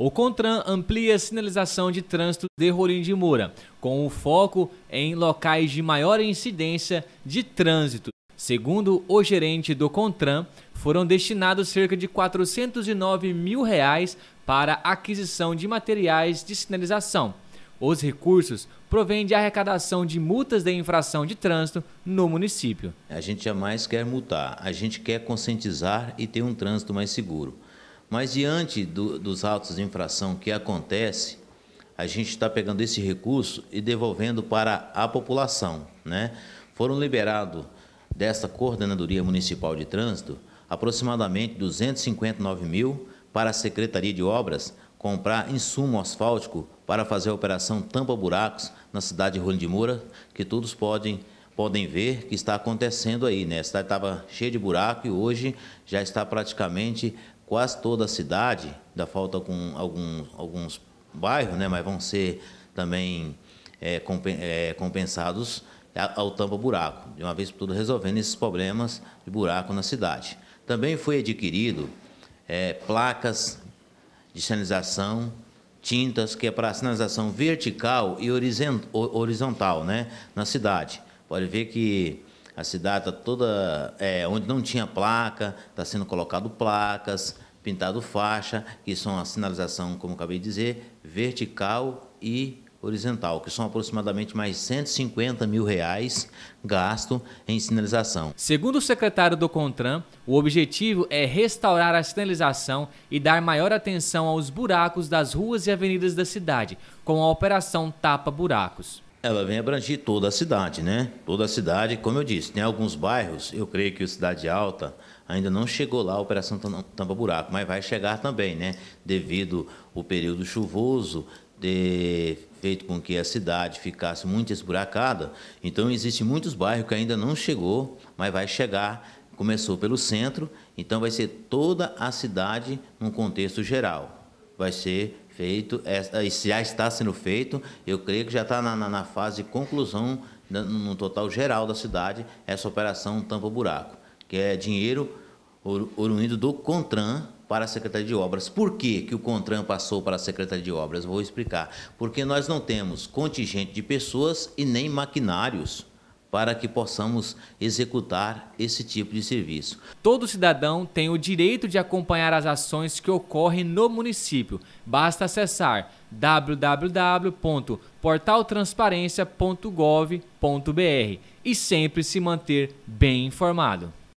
O CONTRAN amplia a sinalização de trânsito de Rolim de Moura, com o foco em locais de maior incidência de trânsito. Segundo o gerente do CONTRAN, foram destinados cerca de 409 mil reais para aquisição de materiais de sinalização. Os recursos provêm de arrecadação de multas de infração de trânsito no município. A gente jamais quer multar, a gente quer conscientizar e ter um trânsito mais seguro. Mas diante do, dos autos de infração que acontece, a gente está pegando esse recurso e devolvendo para a população. Né? Foram liberados desta Coordenadoria Municipal de Trânsito aproximadamente 259 mil para a Secretaria de Obras comprar insumo asfáltico para fazer a operação Tampa Buracos na cidade de Rolim de Moura, que todos podem, podem ver que está acontecendo aí. Né? A cidade estava cheia de buraco e hoje já está praticamente quase toda a cidade, ainda falta com alguns, alguns bairros, né, mas vão ser também é, é compensados ao tampa-buraco, de uma vez por todas resolvendo esses problemas de buraco na cidade. Também foi adquirido é, placas de sinalização, tintas, que é para sinalização vertical e horizontal né, na cidade. Pode ver que a cidade está toda, é, onde não tinha placa, está sendo colocado placas, pintado faixa, que são a sinalização, como acabei de dizer, vertical e horizontal, que são aproximadamente mais 150 mil reais gasto em sinalização. Segundo o secretário do CONTRAN, o objetivo é restaurar a sinalização e dar maior atenção aos buracos das ruas e avenidas da cidade, com a operação Tapa Buracos. Ela vem abranger toda a cidade, né? Toda a cidade, como eu disse, tem alguns bairros, eu creio que o Cidade Alta ainda não chegou lá a Operação Tampa Buraco, mas vai chegar também, né? Devido o período chuvoso ter feito com que a cidade ficasse muito esburacada, então existem muitos bairros que ainda não chegou, mas vai chegar. Começou pelo centro, então vai ser toda a cidade num contexto geral. Vai ser feito, é, já está sendo feito, eu creio que já está na, na, na fase de conclusão, né, no, no total geral da cidade, essa operação Tampa Buraco, que é dinheiro oriundo do CONTRAN para a Secretaria de Obras. Por que, que o CONTRAN passou para a Secretaria de Obras? Vou explicar. Porque nós não temos contingente de pessoas e nem maquinários para que possamos executar esse tipo de serviço. Todo cidadão tem o direito de acompanhar as ações que ocorrem no município. Basta acessar www.portaltransparencia.gov.br e sempre se manter bem informado.